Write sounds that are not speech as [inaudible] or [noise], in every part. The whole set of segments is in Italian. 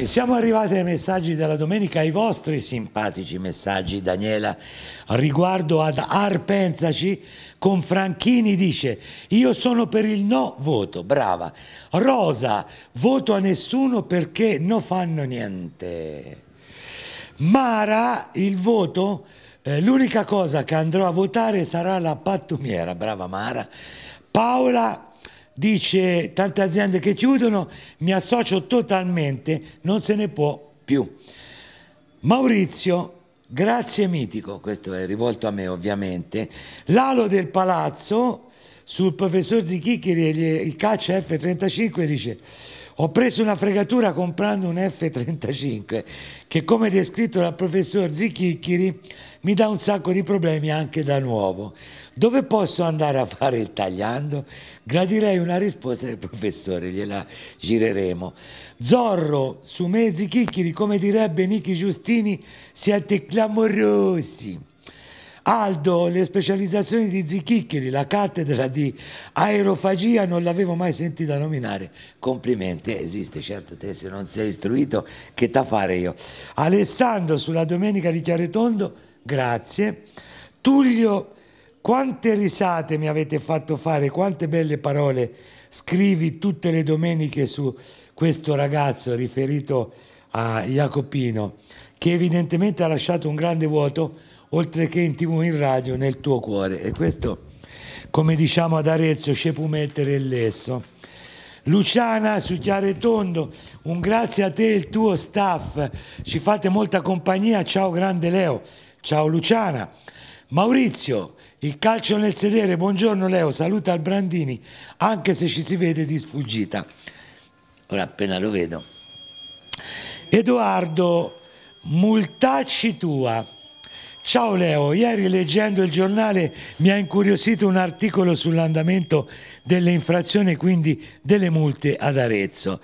E siamo arrivati ai messaggi della domenica, ai vostri simpatici messaggi, Daniela, riguardo ad Arpensaci, con Franchini dice io sono per il no voto, brava. Rosa, voto a nessuno perché non fanno niente. Mara, il voto, eh, l'unica cosa che andrò a votare sarà la pattumiera, brava Mara. Paola, dice tante aziende che chiudono, mi associo totalmente, non se ne può più. Maurizio, grazie mitico, questo è rivolto a me ovviamente, l'alo del palazzo sul professor Zichichiri il calcio F35 dice ho preso una fregatura comprando un F-35 che come descritto dal professor Zichichiri mi dà un sacco di problemi anche da nuovo. Dove posso andare a fare il tagliando? Gradirei una risposta del professore, gliela gireremo. Zorro, su me Zichichiri, come direbbe Niki Giustini, siete clamorosi. Aldo, le specializzazioni di Zichiccheri, la cattedra di aerofagia non l'avevo mai sentita nominare. Complimenti, esiste certo te se non sei istruito, che ta fare io. Alessandro sulla domenica di Chiaretondo, grazie. Tullio, quante risate mi avete fatto fare, quante belle parole scrivi tutte le domeniche su questo ragazzo riferito a Jacopino, che evidentemente ha lasciato un grande vuoto oltre che in tv in radio, nel tuo cuore. E questo, come diciamo ad Arezzo, ci può mettere il lesso. Luciana su Chiare Tondo un grazie a te e il tuo staff, ci fate molta compagnia, ciao grande Leo, ciao Luciana. Maurizio, il calcio nel sedere, buongiorno Leo, saluta il Brandini, anche se ci si vede di sfuggita. Ora appena lo vedo. Edoardo, multacci tua. Ciao Leo, ieri leggendo il giornale mi ha incuriosito un articolo sull'andamento delle infrazioni e quindi delle multe ad Arezzo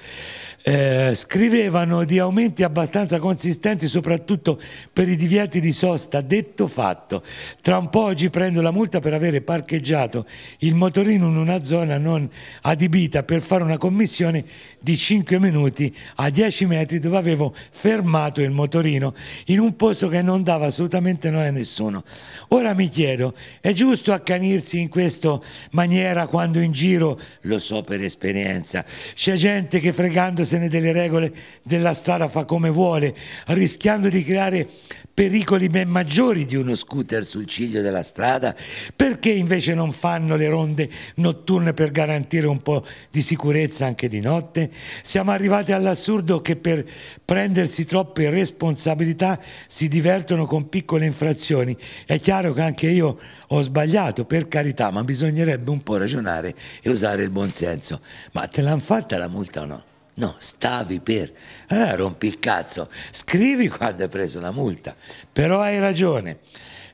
eh, scrivevano di aumenti abbastanza consistenti soprattutto per i divieti di sosta, detto fatto. Tra un po' oggi prendo la multa per avere parcheggiato il motorino in una zona non adibita per fare una commissione di 5 minuti a 10 metri dove avevo fermato il motorino in un posto che non dava assolutamente noi a nessuno. Ora mi chiedo, è giusto accanirsi in questa maniera quando in giro, lo so per esperienza, c'è gente che fregandosi imposene delle regole della strada fa come vuole, rischiando di creare pericoli ben maggiori di uno scooter sul ciglio della strada, perché invece non fanno le ronde notturne per garantire un po' di sicurezza anche di notte? Siamo arrivati all'assurdo che per prendersi troppe responsabilità si divertono con piccole infrazioni. È chiaro che anche io ho sbagliato, per carità, ma bisognerebbe un po' ragionare e usare il buon senso. Ma te l'hanno fatta la multa o no? No, stavi per... Eh, rompi il cazzo, scrivi quando hai preso la multa. Però hai ragione.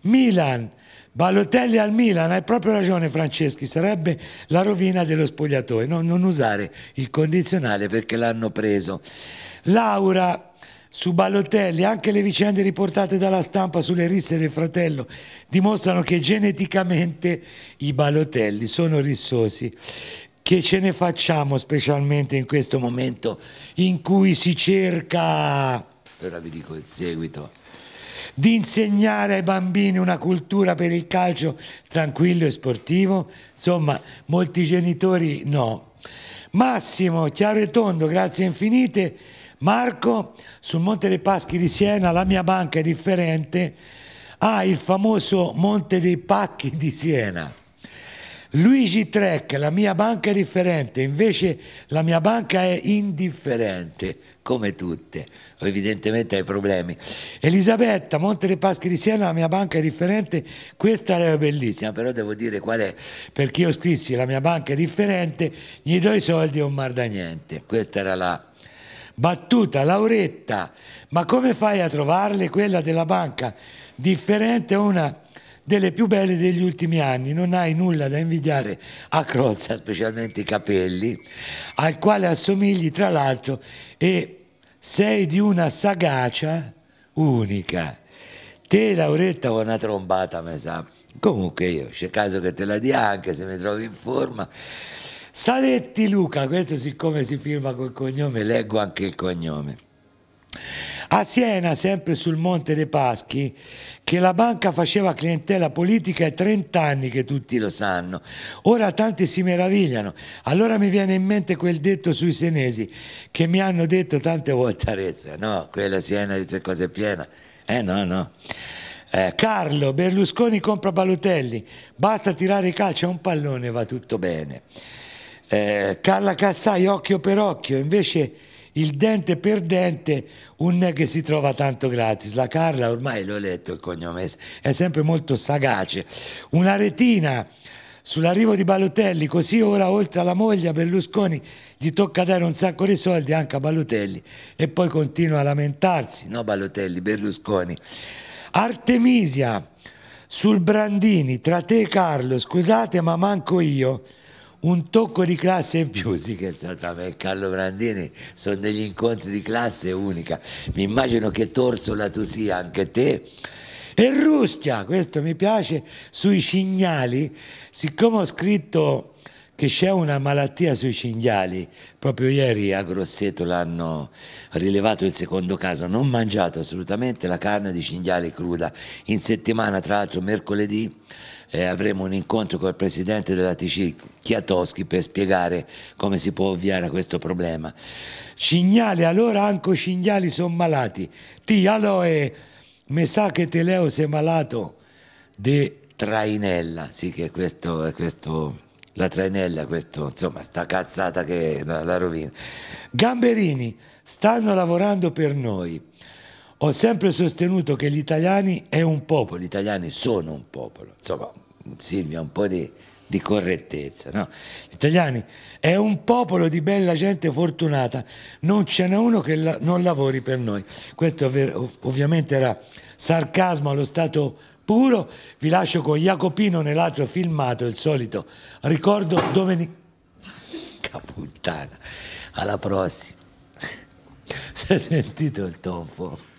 Milan, Balotelli al Milan, hai proprio ragione Franceschi, sarebbe la rovina dello spogliatoio. No, non usare il condizionale perché l'hanno preso. Laura su Balotelli, anche le vicende riportate dalla stampa sulle risse del fratello dimostrano che geneticamente i Balotelli sono rissosi che ce ne facciamo specialmente in questo momento in cui si cerca, ora vi dico il seguito, di insegnare ai bambini una cultura per il calcio tranquillo e sportivo? Insomma, molti genitori no. Massimo, chiaro e tondo, grazie infinite. Marco, sul Monte dei Paschi di Siena la mia banca è differente ha ah, il famoso Monte dei Pacchi di Siena Luigi Trek, la mia banca è differente, invece la mia banca è indifferente, come tutte, evidentemente hai problemi. Elisabetta, Monte dei Paschi di Siena, la mia banca è differente, questa è bellissima, però devo dire qual è, perché io scrissi la mia banca è differente, gli do i soldi e un mar da niente, questa era la battuta, Lauretta, ma come fai a trovarle quella della banca differente una delle più belle degli ultimi anni, non hai nulla da invidiare a Crozza, specialmente i capelli, al quale assomigli tra l'altro e sei di una sagacia unica. Te Lauretta con una trombata, mi sa. Comunque io, c'è caso che te la dia anche se mi trovi in forma. Saletti Luca, questo siccome si firma col cognome, leggo anche il cognome. A Siena, sempre sul Monte dei Paschi, che la banca faceva clientela politica è 30 anni che tutti lo sanno. Ora tanti si meravigliano. Allora mi viene in mente quel detto sui senesi che mi hanno detto tante volte a Arezzo. No, quella Siena di tre cose piena. Eh no, no. Eh, Carlo, Berlusconi compra Balotelli. Basta tirare i calci a un pallone va tutto bene. Eh, Carla Cassai, occhio per occhio. Invece il dente per dente un che si trova tanto gratis. La Carla ormai l'ho letto il cognome, è sempre molto sagace. Una retina sull'arrivo di Balotelli, così ora oltre alla moglie Berlusconi gli tocca dare un sacco di soldi anche a Balotelli e poi continua a lamentarsi, no Balotelli, Berlusconi. Artemisia sul Brandini, tra te e Carlo, scusate ma manco io un tocco di classe in più, sì che tra me e Carlo Brandini sono degli incontri di classe unica. Mi immagino che Torsola tu sia anche te. E Rustia, questo mi piace, sui Cignali, siccome ho scritto che c'è una malattia sui cinghiali. Proprio ieri a Grosseto l'hanno rilevato il secondo caso. Non mangiato assolutamente la carne di cinghiale cruda. In settimana, tra l'altro, mercoledì eh, avremo un incontro col presidente della TC Chiatoschi per spiegare come si può ovviare a questo problema. Cinghiali, allora anche cinghiali sono malati. Ti aloe, mi sa che Teleo leo sei malato di trainella, sì che questo è questo la trainella, questo, insomma, sta cazzata che la rovina. Gamberini, stanno lavorando per noi. Ho sempre sostenuto che gli italiani è un popolo, gli italiani sono un popolo. Insomma, Silvia, un po' di, di correttezza. No? Gli italiani è un popolo di bella gente fortunata, non ce n'è uno che la, non lavori per noi. Questo ovviamente era sarcasmo allo stato puro. Vi lascio con Jacopino nell'altro filmato, il solito ricordo domenica. Puttana, alla prossima. Si [laughs] è sentito il tonfo?